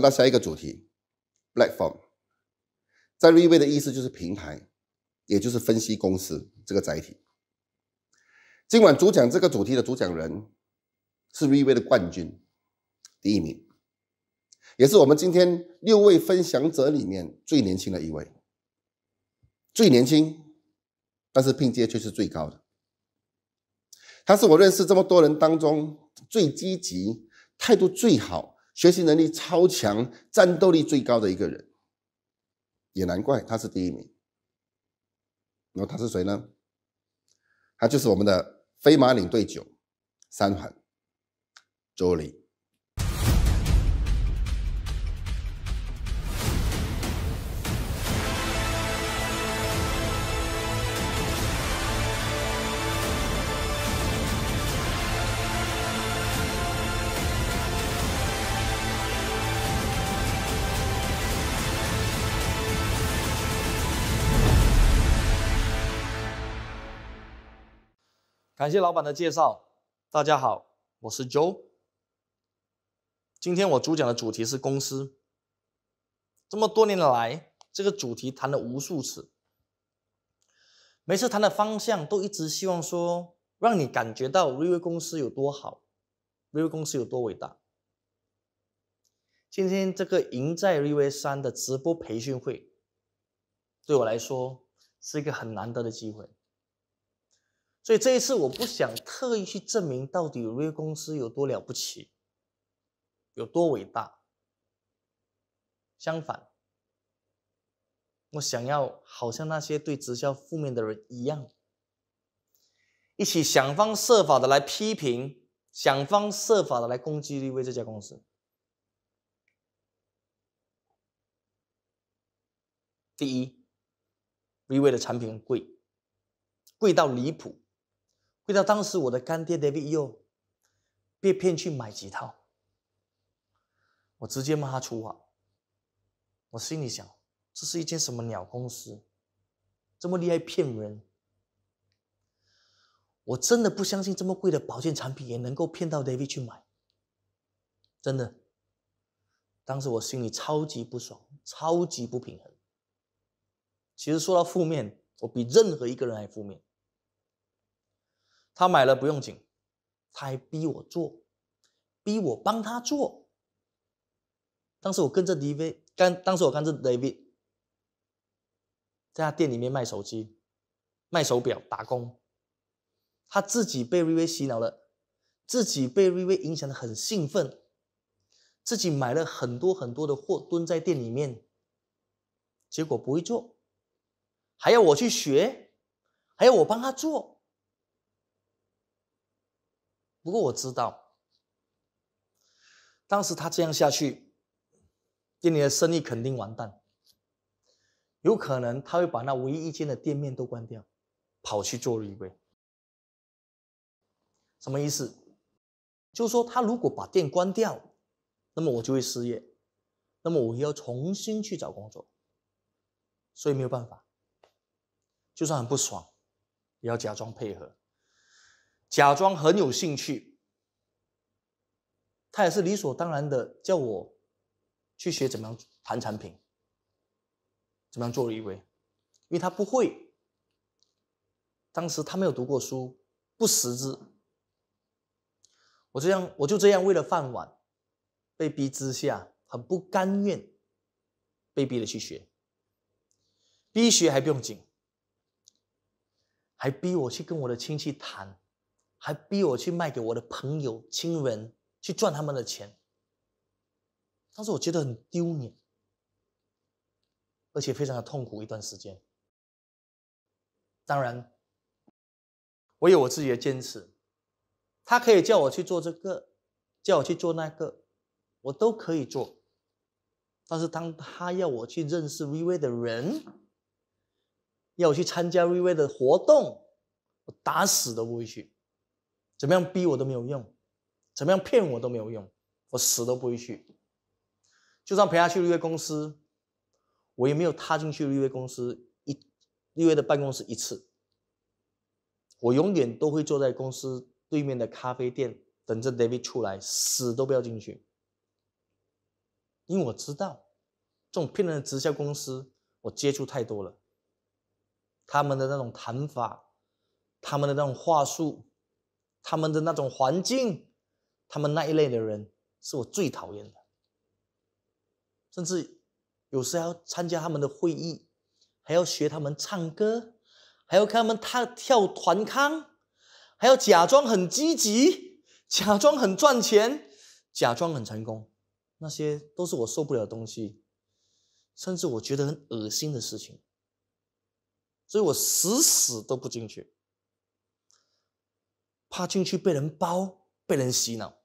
那下一个主题，platform，在 Reve 的意思就是平台，也就是分析公司这个载体。今晚主讲这个主题的主讲人是 Reve 的冠军，第一名，也是我们今天六位分享者里面最年轻的一位。最年轻，但是拼接却是最高的。他是我认识这么多人当中最积极、态度最好。学习能力超强、战斗力最高的一个人，也难怪他是第一名。那他是谁呢？他就是我们的飞马领队九三团周林。感谢老板的介绍。大家好，我是 Joe。今天我主讲的主题是公司。这么多年来，这个主题谈了无数次，每次谈的方向都一直希望说，让你感觉到瑞威公司有多好，瑞威公司有多伟大。今天这个赢在瑞威三的直播培训会，对我来说是一个很难得的机会。所以这一次，我不想特意去证明到底绿公司有多了不起，有多伟大。相反，我想要好像那些对直销负面的人一样，一起想方设法的来批评，想方设法的来攻击立威这家公司。第一，立威的产品很贵，贵到离谱。遇到当时我的干爹 David 又被骗去买几套，我直接骂他粗话。我心里想，这是一间什么鸟公司，这么厉害骗人？我真的不相信这么贵的保健产品也能够骗到 David 去买。真的，当时我心里超级不爽，超级不平衡。其实说到负面，我比任何一个人还负面。他买了不用紧，他还逼我做，逼我帮他做。当时我跟着 David，刚当时我跟着 David，在他店里面卖手机、卖手表、打工。他自己被 d a v 洗脑了，自己被 d a v 影响的很兴奋，自己买了很多很多的货，蹲在店里面，结果不会做，还要我去学，还要我帮他做。不过我知道，当时他这样下去，店里的生意肯定完蛋。有可能他会把那唯一一间的店面都关掉，跑去做衣柜。什么意思？就是说，他如果把店关掉，那么我就会失业，那么我要重新去找工作。所以没有办法，就算很不爽，也要假装配合。假装很有兴趣，他也是理所当然的叫我去学怎么样谈产品，怎么样做一位，因为他不会，当时他没有读过书，不识字。我这样，我就这样为了饭碗被逼之下，很不甘愿被逼的去学，逼学还不用紧，还逼我去跟我的亲戚谈。还逼我去卖给我的朋友亲人去赚他们的钱，当时我觉得很丢脸，而且非常的痛苦一段时间。当然，我有我自己的坚持，他可以叫我去做这个，叫我去做那个，我都可以做。但是当他要我去认识 V V 的人，要我去参加 V V 的活动，我打死都不会去。怎么样逼我都没有用，怎么样骗我都没有用，我死都不会去。就算陪他去绿约公司，我也没有踏进去绿约公司一绿约的办公室一次。我永远都会坐在公司对面的咖啡店等着 David 出来，死都不要进去。因为我知道，这种骗人的直销公司我接触太多了，他们的那种谈法，他们的那种话术。他们的那种环境，他们那一类的人是我最讨厌的。甚至有时要参加他们的会议，还要学他们唱歌，还要看他们他跳团康，还要假装很积极，假装很赚钱，假装很成功。那些都是我受不了的东西，甚至我觉得很恶心的事情。所以我死死都不进去。怕进去被人包、被人洗脑，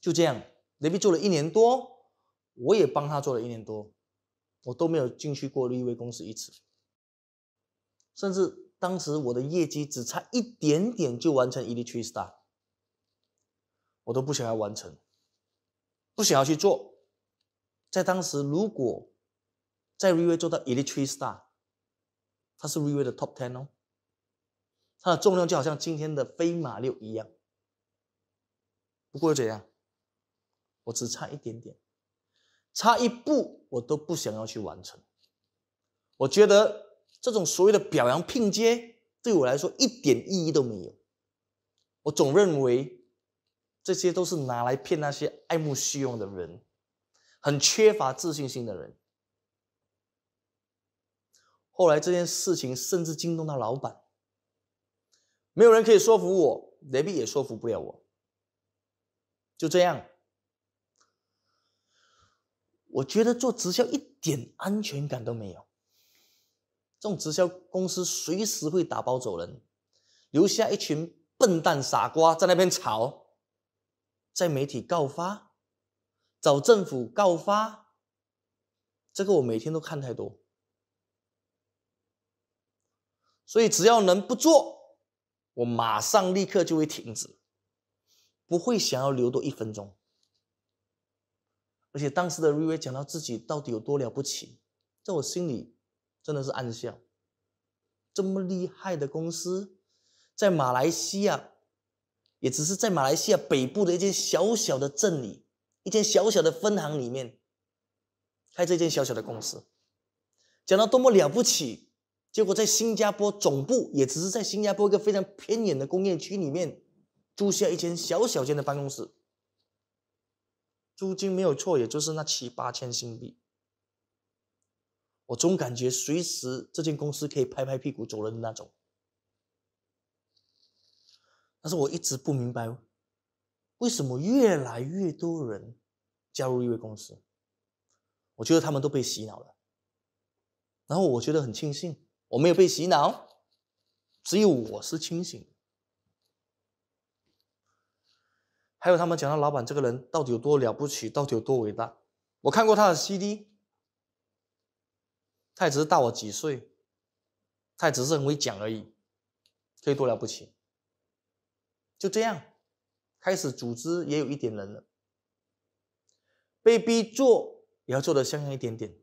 就这样，雷贝做了一年多，我也帮他做了一年多，我都没有进去过瑞威公司一次。甚至当时我的业绩只差一点点就完成 Elite Three Star，我都不想要完成，不想要去做。在当时，如果在瑞威做到 Elite Three Star，他是 r e 瑞威的 Top Ten 哦。它的重量就好像今天的飞马六一样。不过又怎样？我只差一点点，差一步我都不想要去完成。我觉得这种所谓的表扬拼接，对我来说一点意义都没有。我总认为这些都是拿来骗那些爱慕虚荣的人、很缺乏自信心的人。后来这件事情甚至惊动到老板。没有人可以说服我，雷碧也说服不了我。就这样，我觉得做直销一点安全感都没有。这种直销公司随时会打包走人，留下一群笨蛋傻瓜在那边吵，在媒体告发，找政府告发。这个我每天都看太多，所以只要能不做。我马上立刻就会停止，不会想要留多一分钟。而且当时的瑞威讲到自己到底有多了不起，在我心里真的是暗笑，这么厉害的公司，在马来西亚，也只是在马来西亚北部的一间小小的镇里，一间小小的分行里面，开这间小小的公司，讲到多么了不起。结果在新加坡总部，也只是在新加坡一个非常偏远的工业区里面租下一间小小间的办公室，租金没有错，也就是那七八千新币。我总感觉随时这间公司可以拍拍屁股走人的那种。但是我一直不明白，为什么越来越多人加入一位公司？我觉得他们都被洗脑了。然后我觉得很庆幸。我没有被洗脑，只有我是清醒。还有他们讲到老板这个人到底有多了不起，到底有多伟大？我看过他的 CD，他也只是大我几岁，他也只是很会讲而已，可以多了不起？就这样，开始组织也有一点人了，被逼做也要做的像样一点点，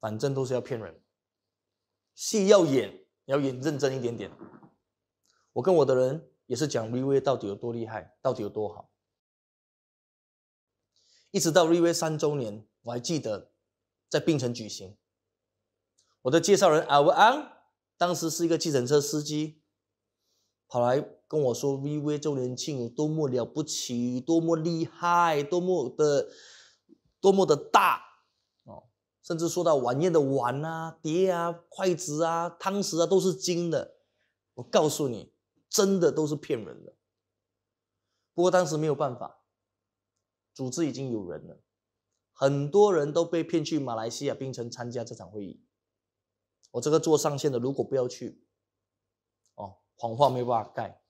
反正都是要骗人。戏要演，要演认真一点点。我跟我的人也是讲 VV 到底有多厉害，到底有多好。一直到 VV 三周年，我还记得在槟城举行。我的介绍人 a l v n 当时是一个计程车司机，跑来跟我说 VV 周年庆有多么了不起，多么厉害，多么的多么的大。甚至说到晚宴的碗啊、碟啊、筷子啊、汤匙啊，都是金的。我告诉你，真的都是骗人的。不过当时没有办法，组织已经有人了，很多人都被骗去马来西亚槟城参加这场会议。我这个做上线的，如果不要去，哦，谎话没有办法盖，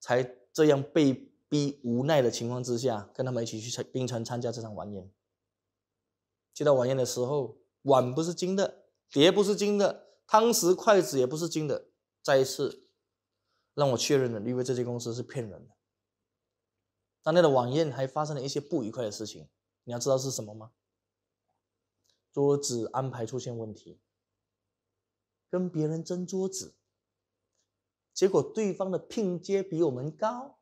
才这样被逼无奈的情况之下，跟他们一起去槟城参加这场晚宴。接到晚宴的时候，碗不是金的，碟不是金的，汤匙、筷子也不是金的。再一次让我确认了，因为这些公司是骗人的。当天的晚宴还发生了一些不愉快的事情，你要知道是什么吗？桌子安排出现问题，跟别人争桌子，结果对方的聘阶比我们高，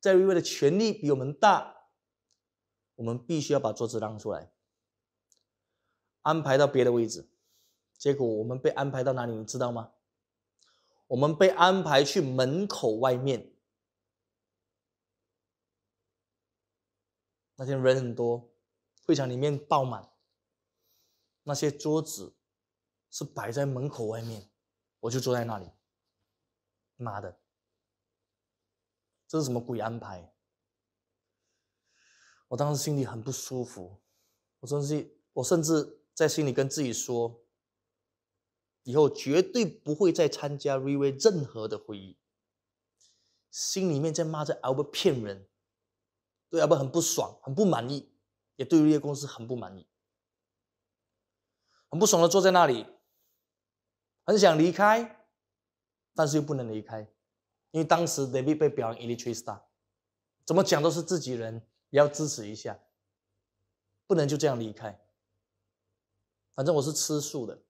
在绿卫的权力比我们大，我们必须要把桌子让出来。安排到别的位置，结果我们被安排到哪里？你知道吗？我们被安排去门口外面。那天人很多，会场里面爆满，那些桌子是摆在门口外面，我就坐在那里。妈的，这是什么鬼安排？我当时心里很不舒服，我甚至，我甚至。在心里跟自己说，以后绝对不会再参加 V V 任何的会议。心里面在骂着 Albert 骗人，对 Albert 很不爽，很不满意，也对瑞业公司很不满意，很不爽的坐在那里，很想离开，但是又不能离开，因为当时 David 被表扬 Electric Star，怎么讲都是自己人，也要支持一下，不能就这样离开。反正我是吃素的，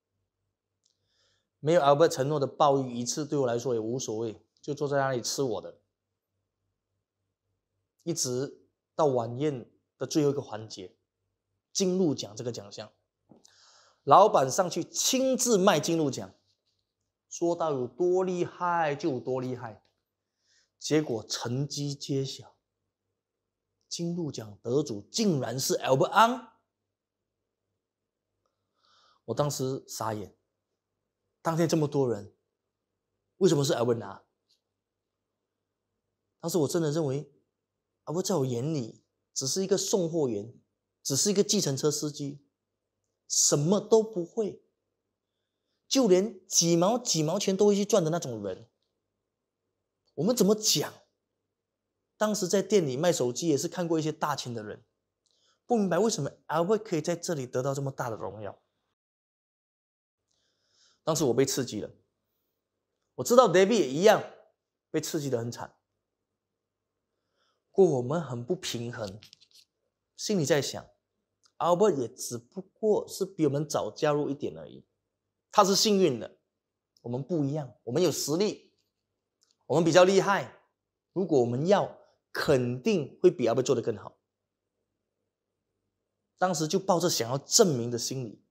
没有 Albert 承诺的暴雨一次，对我来说也无所谓，就坐在那里吃我的，一直到晚宴的最后一个环节，金鹿奖这个奖项，老板上去亲自卖金鹿奖，说到有多厉害就有多厉害，结果成绩揭晓，金鹿奖得主竟然是 Albert。Ang 我当时傻眼，当天这么多人，为什么是艾文拿？当时我真的认为，阿文在我眼里只是一个送货员，只是一个计程车司机，什么都不会，就连几毛几毛钱都会去赚的那种人。我们怎么讲？当时在店里卖手机也是看过一些大钱的人，不明白为什么阿文可以在这里得到这么大的荣耀。当时我被刺激了，我知道 David 也一样被刺激的很惨，不过我们很不平衡，心里在想，Albert 也只不过是比我们早加入一点而已，他是幸运的，我们不一样，我们有实力，我们比较厉害，如果我们要，肯定会比 Albert 做得更好。当时就抱着想要证明的心理。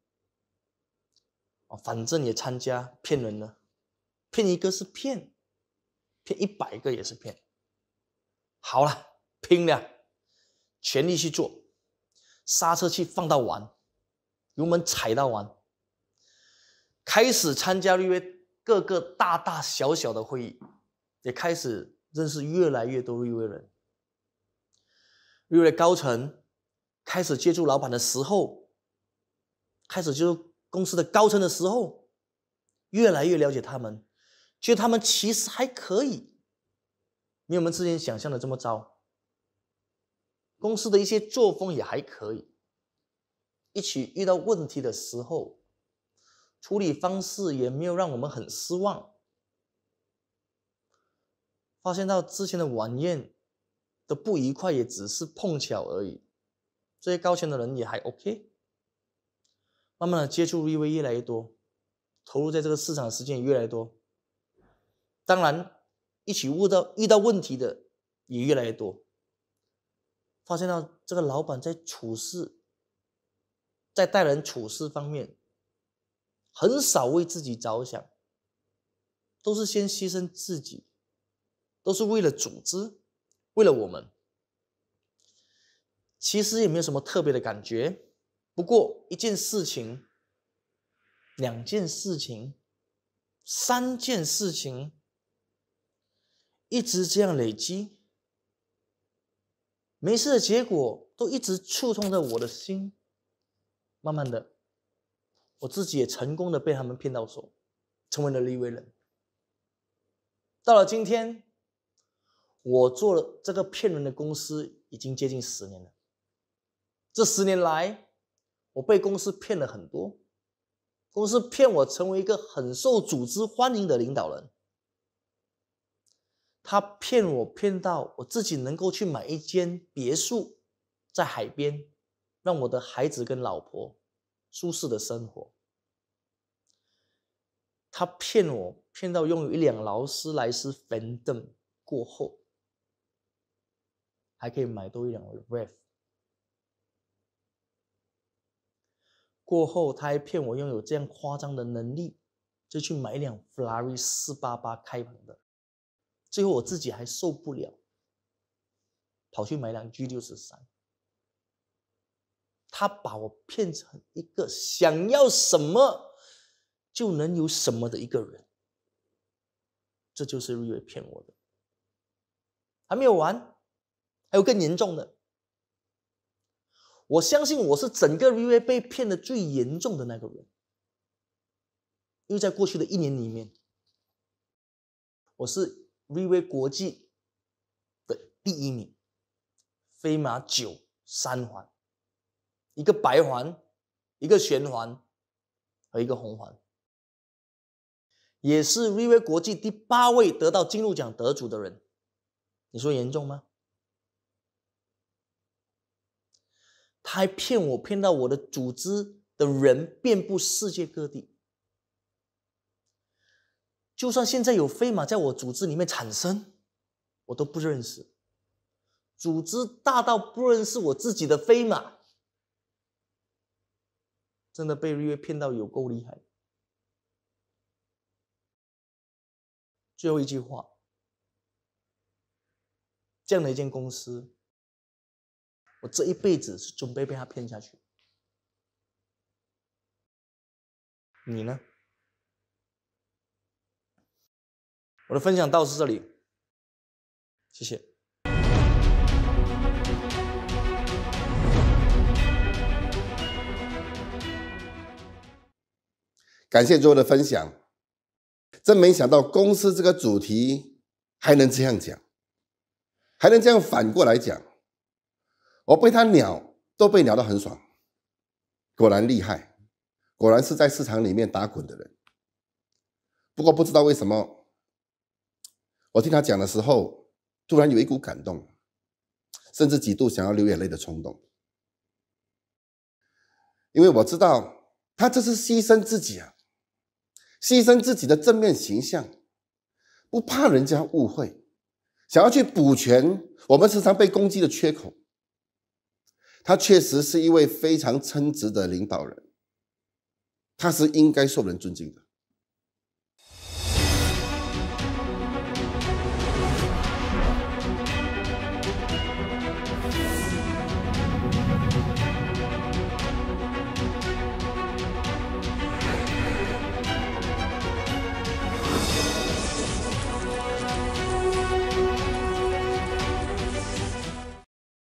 反正也参加骗人的，骗一个是骗，骗一百个也是骗。好了，拼了，全力去做，刹车器放到完，油门踩到完，开始参加绿威各个大大小小的会议，也开始认识越来越多绿威人。绿威高层开始接触老板的时候，开始就。公司的高层的时候，越来越了解他们，觉得他们其实还可以，没有我们之前想象的这么糟。公司的一些作风也还可以，一起遇到问题的时候，处理方式也没有让我们很失望。发现到之前的晚宴的不愉快也只是碰巧而已，这些高层的人也还 OK。慢慢的接触 VV 越来越多，投入在这个市场的时间也越来越多。当然，一起遇到遇到问题的也越来越多。发现到这个老板在处事，在待人处事方面，很少为自己着想，都是先牺牲自己，都是为了组织，为了我们。其实也没有什么特别的感觉。不过一件事情、两件事情、三件事情，一直这样累积，没事的结果都一直触痛着我的心。慢慢的，我自己也成功的被他们骗到手，成为了利威人。到了今天，我做了这个骗人的公司已经接近十年了。这十年来，我被公司骗了很多，公司骗我成为一个很受组织欢迎的领导人。他骗我骗到我自己能够去买一间别墅在海边，让我的孩子跟老婆舒适的生活。他骗我骗到拥有一辆劳斯莱斯 Fendt，过后还可以买多一辆 r a i 过后，他还骗我拥有这样夸张的能力，就去买一辆 Ferrari 四八八开盘的，最后我自己还受不了，跑去买辆 G 六十三。他把我骗成一个想要什么就能有什么的一个人，这就是瑞瑞骗我的。还没有完，还有更严重的。我相信我是整个 VV 被骗的最严重的那个人，因为在过去的一年里面，我是 VV 国际的第一名，飞马九三环，一个白环，一个玄环和一个红环，也是 VV 国际第八位得到金鹿奖得主的人，你说严重吗？他还骗我，骗到我的组织的人遍布世界各地。就算现在有飞马在我组织里面产生，我都不认识。组织大到不认识我自己的飞马，真的被约骗到有够厉害。最后一句话，这样的一间公司。我这一辈子是准备被他骗下去。你呢？我的分享到是这里，谢谢。感谢诸位的分享，真没想到公司这个主题还能这样讲，还能这样反过来讲。我被他鸟都被鸟得很爽，果然厉害，果然是在市场里面打滚的人。不过不知道为什么，我听他讲的时候，突然有一股感动，甚至几度想要流眼泪的冲动。因为我知道他这是牺牲自己啊，牺牲自己的正面形象，不怕人家误会，想要去补全我们时常被攻击的缺口。他确实是一位非常称职的领导人，他是应该受人尊敬的。